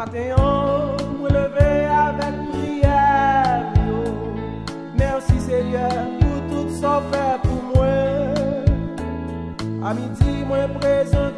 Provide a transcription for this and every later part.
Maten oh, yo, mwen leve avek priye, yo. Mersi Seye, pou tout sa fe pou mwen. Amidi mwen prezen.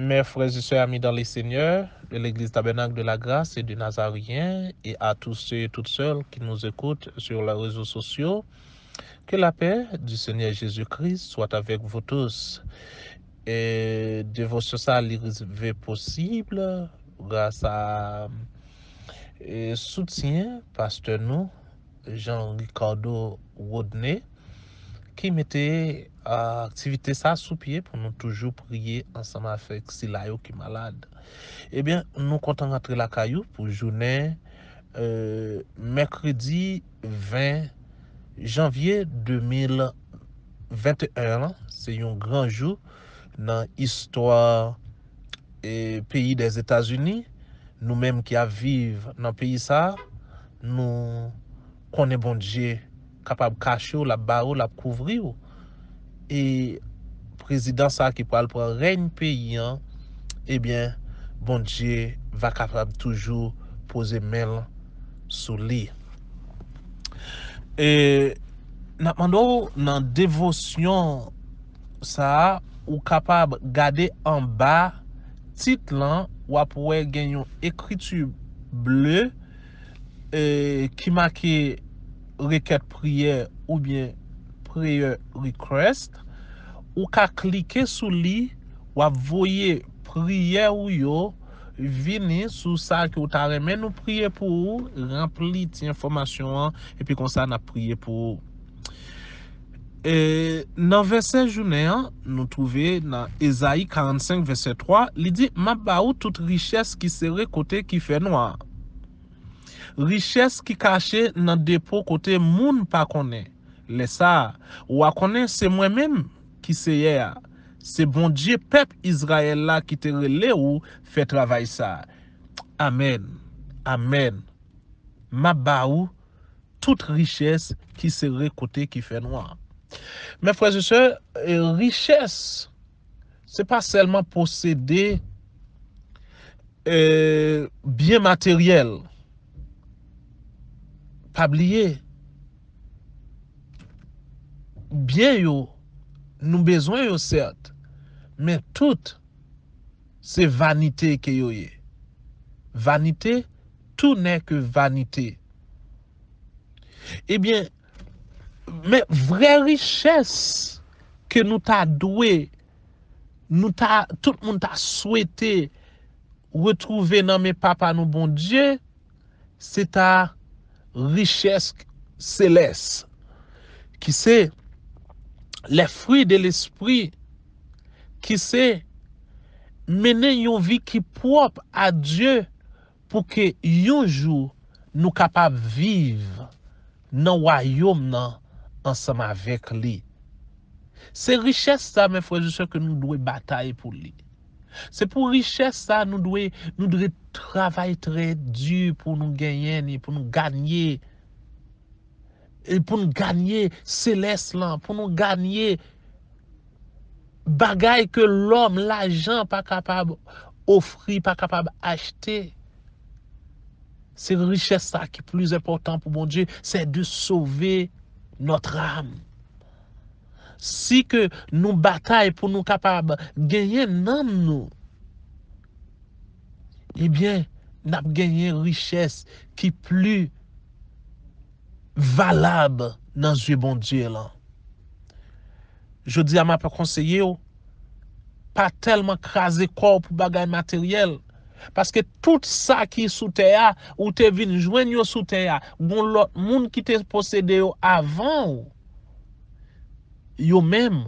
Mes frères et sœurs, amis dans les seigneurs de l'Église Tabernacle de la Grâce et du Nazarien, et à tous ceux et toutes seules qui nous écoutent sur les réseaux sociaux, que la paix du Seigneur Jésus-Christ soit avec vous tous. Et vos ça est possible grâce à soutien, pasteur nous, Jean-Ricardo Rodney, qui mettait aktivite sa sou pie pou nou toujou priye ansama fek si la yo ki malade. Ebyen, nou kontan rentre la kayou pou jounen euh, mekredi 20 janvye 2021 se yon gran jou nan istwa e, peyi des Etasuni nou menm ki aviv nan peyi sa nou konen bon dje kapab kache ou, la ba ou, la kouvri ou e prezident sa ki pal pou reyn pe yon ebyen bon dje va kapab toujou pouze mel sou li e nan devosyon sa ou kapab gade an ba titlan wap wè genyon ekritu ble e ki make reket priye ou byen reye request ou ka klike sou li ou avoye priye ou yo vini sou sa ki ou ta remen nou priye pou rempli ti informasyon epi konsa na priye pou e, nan versen jounen nou touve nan ezaï 45 versen 3 li di ma ba ou tout riches ki se rekote ki fe noa riches ki kache nan depo kote moun pa kone le ça ou à connaître c'est moi-même qui c'est hier c'est bon Dieu peuple Israël là qui te relève ou fait travail ça amen amen ma baou toute richesse qui se côté qui fait noir mes frères et sœurs euh, richesse c'est pas seulement posséder euh, bien matériel pas oublier Bien yo. Nou bezwen yo cert. Men tout. Se vanite ke yo ye. Vanite. Tout ne ke vanite. E bien. Men vre richesse. Ke nou ta douwe. Nou ta. Tout moun ta souwete. Retrouve nan me papa nou bon die. Se ta. Richesse. Selesse. Ki se. Se. Le fri de l'esprit ki se mene yon vi ki prop a Diyo pou ke yonjou nou kapap vive nan wayom nan ansam avek li. Se riches sa men fwejouswe ke nou dwe batay pou li. Se pou riches sa nou dwe travay tre di pou nou genyen ni pou nou ganyen. et pour nous gagner céleste là, pour nous gagner bagaille que l'homme, l'agent pas capable offrir, pas capable acheter. C'est richesse qui est plus important pour mon Dieu, c'est de sauver notre âme. Si que nous bataillons pour nous capable gagner non nous, eh bien, nous avons gagné richesse qui plus valab nan zwi bon diye lan. Je di a ma pa konseye yo, oh, pa telman krasi kor pou bagay materyel, paske tout sa ki sou teya, ou te vinjwen yo sou teya, bon lout moun ki te posede yo avan, oh, yo menm,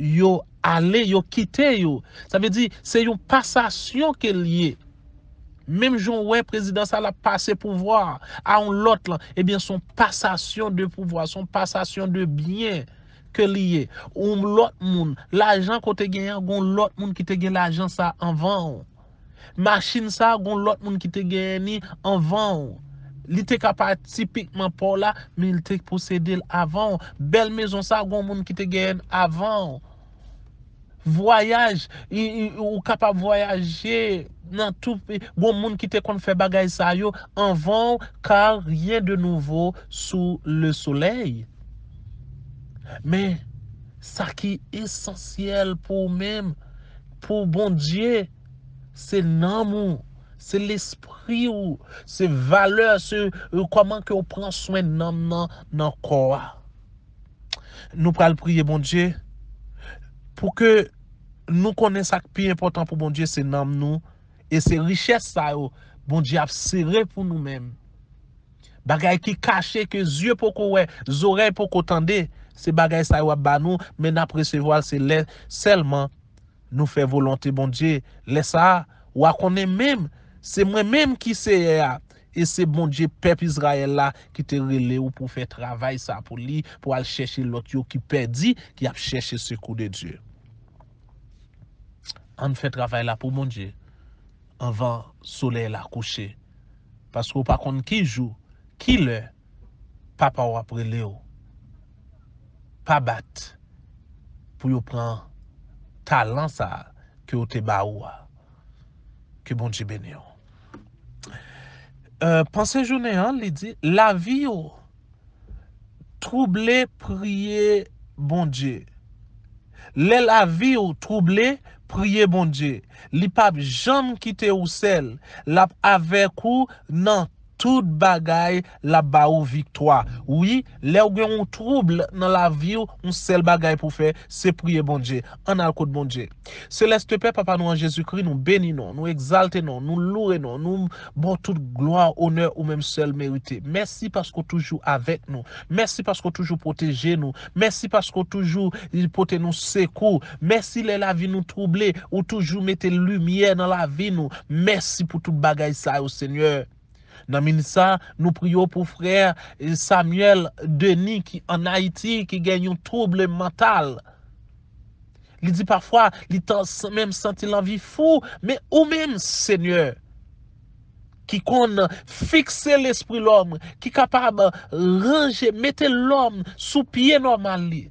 yo ale, yo kite yo, sa me di se yo pasasyon ke liye, Mem joun wè prezidans sa la pase pouvwa, a yon lot la, ebyen eh son pasasyon de pouvwa, son pasasyon de byen ke liye. Ou yon lot moun, lajan ko te genyen, goun lot moun ki te genyen lajan sa anvan. Machin sa, goun lot moun ki te genyen ni anvan. Li te kapay tipikman pou la, mi li te posede l avan. Bel mezon sa, goun moun ki te genyen avan. Voyaj, ou kapap voyajye, nan toupe, bon moun ki te kon fè bagay sa yo, anvan kar rye de nouvo sou le soley. Men, sa ki esensyel pou mèm, pou bon Dje, se nan moun, se l'esprit ou, se valeur, se koman ke ou pran swen nan kwa. Nou pral priye bon Dje, pou ke nou konen sak pi important pou bon Dje se nam nou, e se riches sa yo, bon Dje ap sere pou nou men. Bagay ki kache ke zye pou kowe, zore pou kotande, se bagay sa yo ap ban nou, men ap presevo al se lè, selman nou fe volante bon Dje, lè sa, wakone men, se mwen men ki se e a, e se bon Dje pep Izrael la, ki te rele ou pou fe travay sa pou li, pou al chèche lot yo ki pedi, ki ap chèche se kou de Dje. An fè travè la pou moun djè, anvan sole la kouchè. Pasko pa kont ki jou, ki lè, pa pa wapre le ou. Pa bat pou yo pran talan sa ki ou te ba ou a. Ki moun djè bene ou. Euh, Pansè jounè an li di, la vi ou. Trouble priye moun djè. Lè la vi ou troublè, priye bon Dje. Li pap jom kite ou sel, la avèk ou nan troublè. tout bagay la ba ou victoire. Oui, le ou trouble dans la vie, on un seul bagay pour faire, c'est prier bon Dieu. En al bon Dieu. Céleste Père, Papa nous en Jésus-Christ, nous bénissons, nous exaltons, nous louons, nous loure toute bon toute gloire, honneur ou même seul mérité. Merci parce qu'on toujours avec nous. Merci parce qu'on toujours protégé nous. Merci parce qu'on toujours il nous secours. Merci les la vie nous troubler ou toujours mettez lumière dans la vie nous. Merci pour tout bagay ça au Seigneur. Nan menisa, nou priyo pou frè Samuel Deni Ki an Haiti, ki gen yon trouble mental Li di parfwa, li tan mèm santi l'envi fou Mè ou mèm sènyè Ki kon fixe l'espri l'om Ki kapab rinje, mette l'om sou piye noman li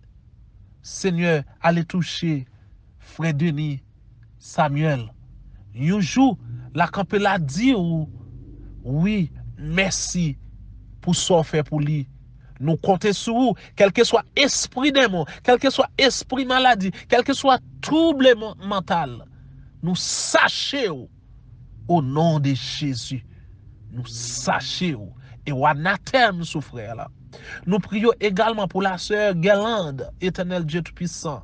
Sènyè, ale touche Frè Deni, Samuel Yonjou, la kapela di ou Oui, merci pour ce faire pour lui. Nous comptons sur vous, quel que soit esprit démon, quel que soit esprit maladie, quel que soit trouble mental. Nous sachons au nom de Jésus. Nous sachons et on anathème ce frère là. Nous prions également pour la sœur Guerlande, éternel Dieu Tout-Puissant,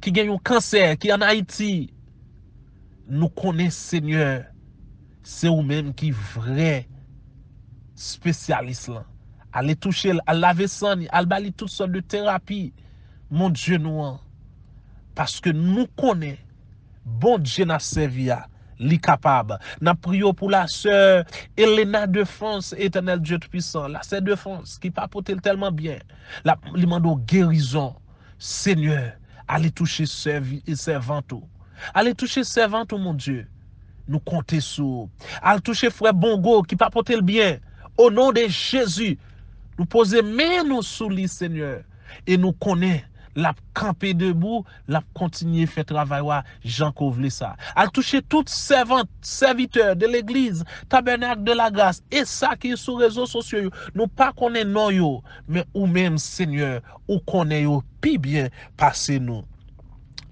qui gagne un cancer, qui est en Haïti. Nous connaissons Seigneur Se ou menm ki vre spesyalis lan. Ale touche, ale lave san, ale bali tout son de terapi. Mon Dje nou an. Paske nou konen, bon Dje na se via, li kapab. Na priyo pou la se, ele na defans, etanel Dje tout pisan. La se defans, ki pa potel telman bien. La li mando gerizon, seigneur. Ale touche se vi, e se vanto. Ale touche se vanto, mon Dje. nous compter sur. Al toucher frère Bongo qui pas porter le bien. Au nom de Jésus, nous poser même nous sous lui, Seigneur. Et nous connaît l'a camper debout, l'a continuer faire travail Jean couvre ça. A toucher toutes servante, serviteurs de l'église, tabernacle de la grâce et ça qui est sur réseaux sociaux. Nous pas connaît pas yo, mais ou même Seigneur, ou connaît yo, puis bien passez nous.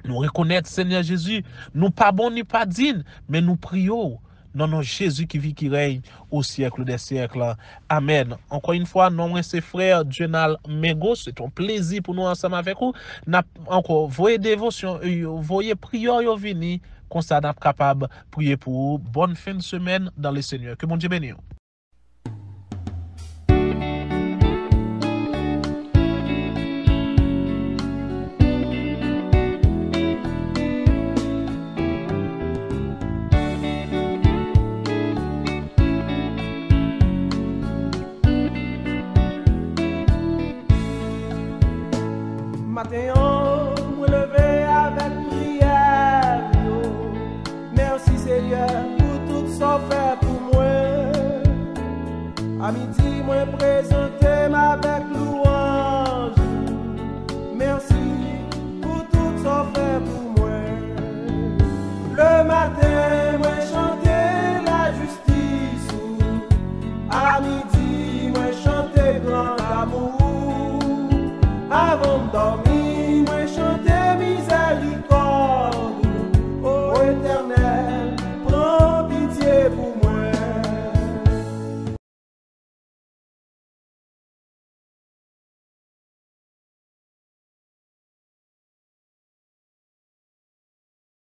Nous reconnaître, Seigneur Jésus, nous pas bons ni pas dignes, mais nous prions. Non, non, Jésus qui vit, qui règne au siècle des siècles. Amen. Encore une fois, non, ses frères Jonal Mego. C'est un plaisir pour nous ensemble avec vous. encore, voyez dévotion, euh, voyez prier yo vini, qu'on soit capable prier pour vous. Bonne fin de semaine dans le Seigneur. Que mon Dieu bénisse. Amidi mwen prezente m avek nou